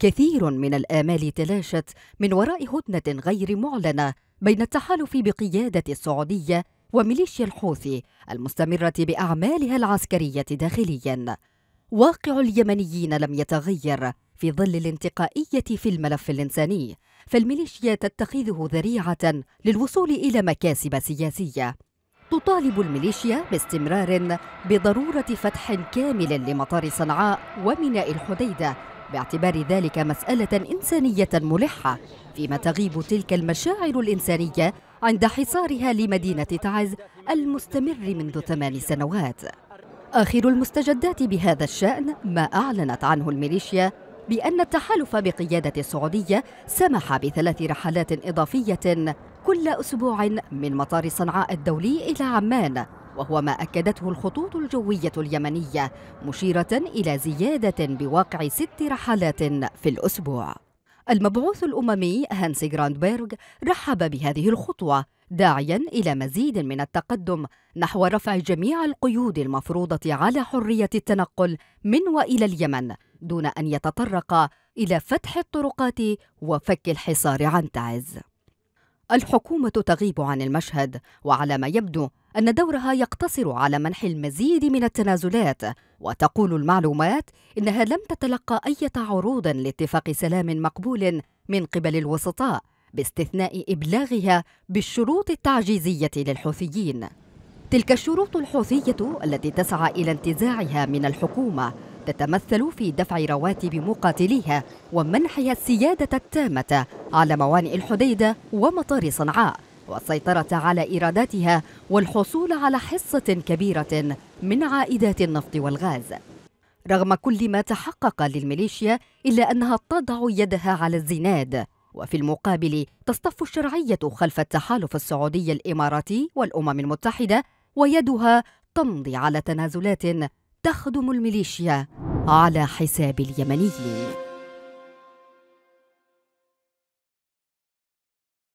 كثير من الآمال تلاشت من وراء هدنة غير معلنة بين التحالف بقيادة السعودية وميليشيا الحوثي المستمرة بأعمالها العسكرية داخلياً. واقع اليمنيين لم يتغير في ظل الانتقائية في الملف الإنساني، فالميليشيا تتخذه ذريعة للوصول إلى مكاسب سياسية. تطالب الميليشيا باستمرار بضرورة فتح كامل لمطار صنعاء وميناء الحديدة باعتبار ذلك مسألة إنسانية ملحة فيما تغيب تلك المشاعر الإنسانية عند حصارها لمدينة تعز المستمر منذ ثمان سنوات آخر المستجدات بهذا الشأن ما أعلنت عنه الميليشيا بأن التحالف بقيادة السعودية سمح بثلاث رحلات إضافية كل أسبوع من مطار صنعاء الدولي إلى عمان وهو ما أكدته الخطوط الجوية اليمنية مشيرة إلى زيادة بواقع ست رحلات في الأسبوع المبعوث الأممي هانسي جراندبيرغ رحب بهذه الخطوة داعيا إلى مزيد من التقدم نحو رفع جميع القيود المفروضة على حرية التنقل من وإلى اليمن دون أن يتطرق إلى فتح الطرقات وفك الحصار عن تعز الحكومة تغيب عن المشهد وعلى ما يبدو أن دورها يقتصر على منح المزيد من التنازلات وتقول المعلومات إنها لم تتلقى أي عروض لاتفاق سلام مقبول من قبل الوسطاء باستثناء إبلاغها بالشروط التعجيزية للحوثيين تلك الشروط الحوثية التي تسعى إلى انتزاعها من الحكومة تتمثل في دفع رواتب مقاتليها ومنحها السيادة التامة على موانئ الحديدة ومطار صنعاء والسيطرة على إيراداتها والحصول على حصة كبيرة من عائدات النفط والغاز رغم كل ما تحقق للميليشيا إلا أنها تضع يدها على الزناد وفي المقابل تصطف الشرعية خلف التحالف السعودي الإماراتي والأمم المتحدة ويدها تمضي على تنازلات تخدم الميليشيا على حساب اليمنيين